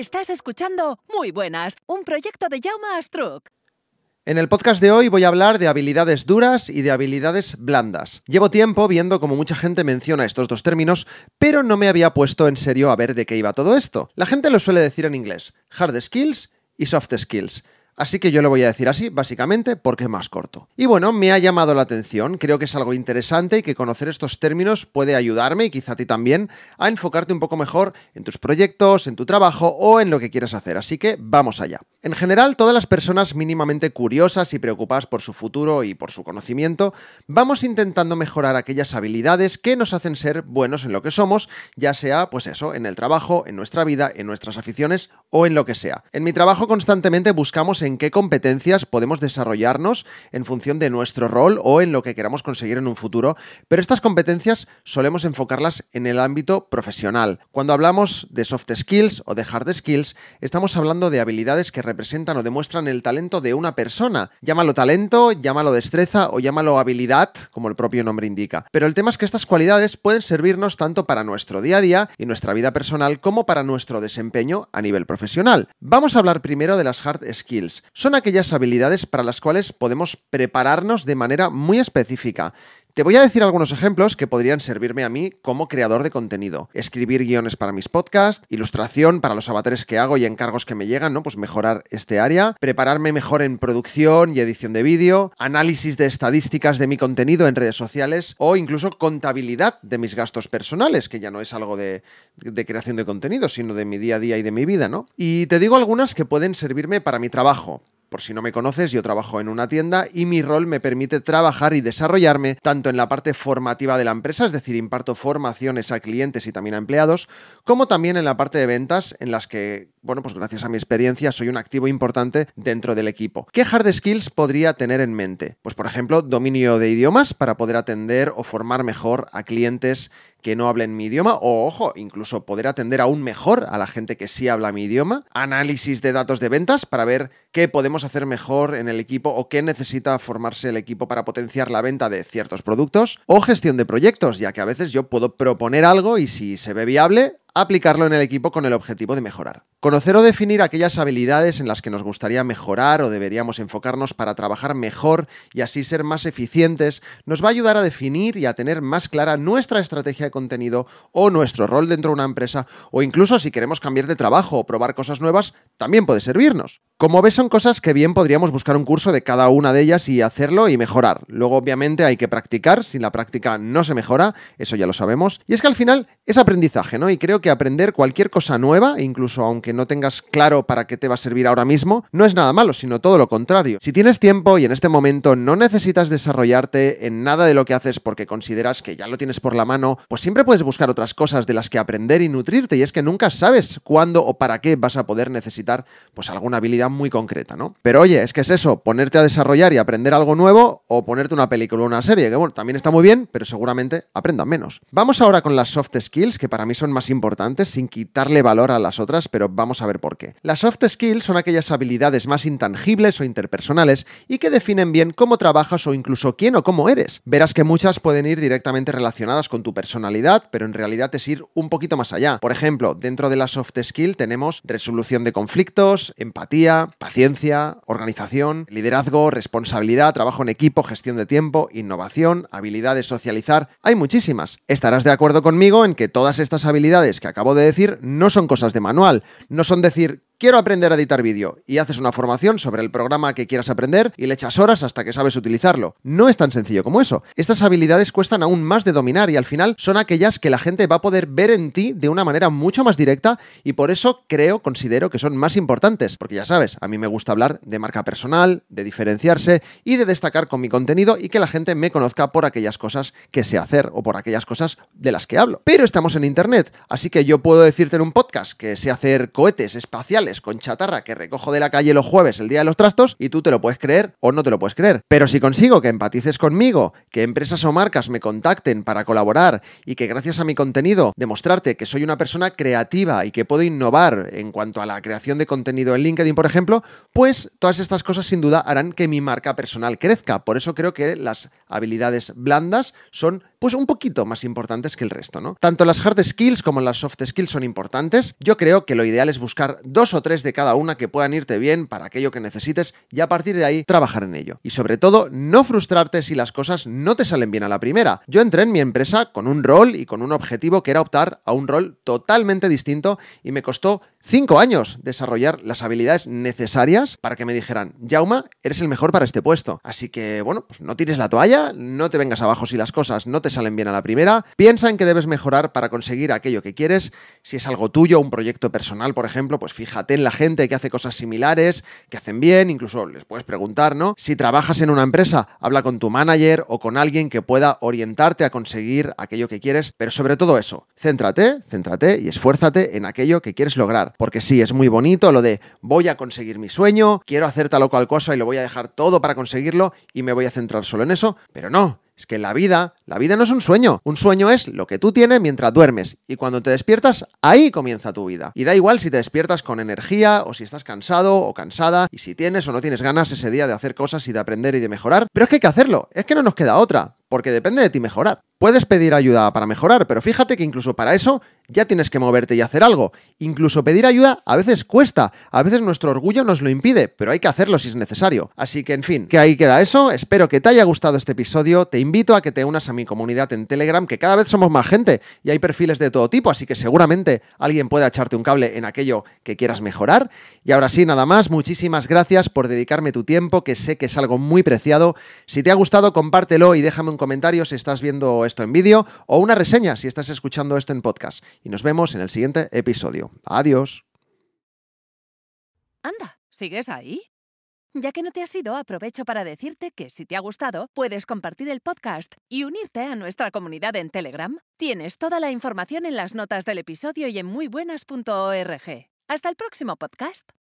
Estás escuchando Muy Buenas, un proyecto de Jaume Astruc. En el podcast de hoy voy a hablar de habilidades duras y de habilidades blandas. Llevo tiempo viendo como mucha gente menciona estos dos términos, pero no me había puesto en serio a ver de qué iba todo esto. La gente lo suele decir en inglés, hard skills y soft skills. Así que yo le voy a decir así, básicamente, porque es más corto. Y bueno, me ha llamado la atención, creo que es algo interesante y que conocer estos términos puede ayudarme y quizá a ti también a enfocarte un poco mejor en tus proyectos, en tu trabajo o en lo que quieres hacer. Así que vamos allá. En general, todas las personas mínimamente curiosas y preocupadas por su futuro y por su conocimiento, vamos intentando mejorar aquellas habilidades que nos hacen ser buenos en lo que somos, ya sea, pues eso, en el trabajo, en nuestra vida, en nuestras aficiones o en lo que sea. En mi trabajo constantemente buscamos en en qué competencias podemos desarrollarnos en función de nuestro rol o en lo que queramos conseguir en un futuro, pero estas competencias solemos enfocarlas en el ámbito profesional. Cuando hablamos de soft skills o de hard skills, estamos hablando de habilidades que representan o demuestran el talento de una persona. Llámalo talento, llámalo destreza o llámalo habilidad, como el propio nombre indica. Pero el tema es que estas cualidades pueden servirnos tanto para nuestro día a día y nuestra vida personal como para nuestro desempeño a nivel profesional. Vamos a hablar primero de las hard skills, son aquellas habilidades para las cuales podemos prepararnos de manera muy específica te voy a decir algunos ejemplos que podrían servirme a mí como creador de contenido. Escribir guiones para mis podcasts, ilustración para los avatares que hago y encargos que me llegan, ¿no? Pues mejorar este área, prepararme mejor en producción y edición de vídeo, análisis de estadísticas de mi contenido en redes sociales o incluso contabilidad de mis gastos personales, que ya no es algo de, de creación de contenido, sino de mi día a día y de mi vida, ¿no? Y te digo algunas que pueden servirme para mi trabajo. Por si no me conoces, yo trabajo en una tienda y mi rol me permite trabajar y desarrollarme tanto en la parte formativa de la empresa, es decir, imparto formaciones a clientes y también a empleados, como también en la parte de ventas, en las que, bueno, pues gracias a mi experiencia soy un activo importante dentro del equipo. ¿Qué hard skills podría tener en mente? Pues por ejemplo, dominio de idiomas para poder atender o formar mejor a clientes que no hablen mi idioma o, ojo, incluso poder atender aún mejor a la gente que sí habla mi idioma, análisis de datos de ventas para ver qué podemos hacer mejor en el equipo o qué necesita formarse el equipo para potenciar la venta de ciertos productos o gestión de proyectos, ya que a veces yo puedo proponer algo y si se ve viable, aplicarlo en el equipo con el objetivo de mejorar. Conocer o definir aquellas habilidades en las que nos gustaría mejorar o deberíamos enfocarnos para trabajar mejor y así ser más eficientes nos va a ayudar a definir y a tener más clara nuestra estrategia de contenido o nuestro rol dentro de una empresa o incluso si queremos cambiar de trabajo o probar cosas nuevas, también puede servirnos. Como ves, son cosas que bien podríamos buscar un curso de cada una de ellas y hacerlo y mejorar. Luego, obviamente, hay que practicar. Si la práctica no se mejora, eso ya lo sabemos. Y es que al final es aprendizaje, ¿no? Y creo que aprender cualquier cosa nueva, incluso aunque no tengas claro para qué te va a servir ahora mismo, no es nada malo, sino todo lo contrario. Si tienes tiempo y en este momento no necesitas desarrollarte en nada de lo que haces porque consideras que ya lo tienes por la mano, pues siempre puedes buscar otras cosas de las que aprender y nutrirte. Y es que nunca sabes cuándo o para qué vas a poder necesitar, pues alguna habilidad muy concreta, ¿no? Pero oye, es que es eso, ponerte a desarrollar y aprender algo nuevo o ponerte una película o una serie, que bueno, también está muy bien, pero seguramente aprendan menos. Vamos ahora con las soft skills, que para mí son más importantes, sin quitarle valor a las otras, pero vamos a ver por qué. Las soft skills son aquellas habilidades más intangibles o interpersonales y que definen bien cómo trabajas o incluso quién o cómo eres. Verás que muchas pueden ir directamente relacionadas con tu personalidad, pero en realidad es ir un poquito más allá. Por ejemplo, dentro de la soft skill tenemos resolución de conflictos, empatía, paciencia, organización, liderazgo, responsabilidad, trabajo en equipo, gestión de tiempo, innovación, habilidades socializar. Hay muchísimas. Estarás de acuerdo conmigo en que todas estas habilidades que acabo de decir no son cosas de manual, no son decir Quiero aprender a editar vídeo y haces una formación sobre el programa que quieras aprender y le echas horas hasta que sabes utilizarlo. No es tan sencillo como eso. Estas habilidades cuestan aún más de dominar y al final son aquellas que la gente va a poder ver en ti de una manera mucho más directa y por eso creo, considero que son más importantes. Porque ya sabes, a mí me gusta hablar de marca personal, de diferenciarse y de destacar con mi contenido y que la gente me conozca por aquellas cosas que sé hacer o por aquellas cosas de las que hablo. Pero estamos en Internet, así que yo puedo decirte en un podcast que sé hacer cohetes espaciales con chatarra que recojo de la calle los jueves, el día de los trastos, y tú te lo puedes creer o no te lo puedes creer. Pero si consigo que empatices conmigo, que empresas o marcas me contacten para colaborar y que gracias a mi contenido demostrarte que soy una persona creativa y que puedo innovar en cuanto a la creación de contenido en LinkedIn, por ejemplo, pues todas estas cosas sin duda harán que mi marca personal crezca. Por eso creo que las habilidades blandas son pues un poquito más importantes que el resto, ¿no? Tanto las hard skills como las soft skills son importantes. Yo creo que lo ideal es buscar dos o tres de cada una que puedan irte bien para aquello que necesites y a partir de ahí trabajar en ello. Y sobre todo, no frustrarte si las cosas no te salen bien a la primera. Yo entré en mi empresa con un rol y con un objetivo que era optar a un rol totalmente distinto y me costó cinco años desarrollar las habilidades necesarias para que me dijeran, Jauma, eres el mejor para este puesto. Así que, bueno, pues no tires la toalla, no te vengas abajo si las cosas no te salen bien a la primera, piensa en que debes mejorar para conseguir aquello que quieres. Si es algo tuyo, un proyecto personal, por ejemplo, pues fíjate en la gente que hace cosas similares, que hacen bien, incluso les puedes preguntar, ¿no? Si trabajas en una empresa, habla con tu manager o con alguien que pueda orientarte a conseguir aquello que quieres, pero sobre todo eso, céntrate, céntrate y esfuérzate en aquello que quieres lograr. Porque sí, es muy bonito lo de voy a conseguir mi sueño, quiero hacer tal o cual cosa y lo voy a dejar todo para conseguirlo y me voy a centrar solo en eso, pero no. Es que la vida, la vida no es un sueño. Un sueño es lo que tú tienes mientras duermes. Y cuando te despiertas, ahí comienza tu vida. Y da igual si te despiertas con energía o si estás cansado o cansada y si tienes o no tienes ganas ese día de hacer cosas y de aprender y de mejorar. Pero es que hay que hacerlo. Es que no nos queda otra. Porque depende de ti mejorar. Puedes pedir ayuda para mejorar, pero fíjate que incluso para eso ya tienes que moverte y hacer algo. Incluso pedir ayuda a veces cuesta, a veces nuestro orgullo nos lo impide, pero hay que hacerlo si es necesario. Así que en fin, que ahí queda eso, espero que te haya gustado este episodio, te invito a que te unas a mi comunidad en Telegram, que cada vez somos más gente y hay perfiles de todo tipo, así que seguramente alguien puede echarte un cable en aquello que quieras mejorar. Y ahora sí, nada más, muchísimas gracias por dedicarme tu tiempo, que sé que es algo muy preciado. Si te ha gustado, compártelo y déjame un comentario si estás viendo esto en vídeo o una reseña si estás escuchando esto en podcast. Y nos vemos en el siguiente episodio. Adiós. Anda, ¿sigues ahí? Ya que no te has ido, aprovecho para decirte que si te ha gustado, puedes compartir el podcast y unirte a nuestra comunidad en Telegram. Tienes toda la información en las notas del episodio y en muybuenas.org. Hasta el próximo podcast.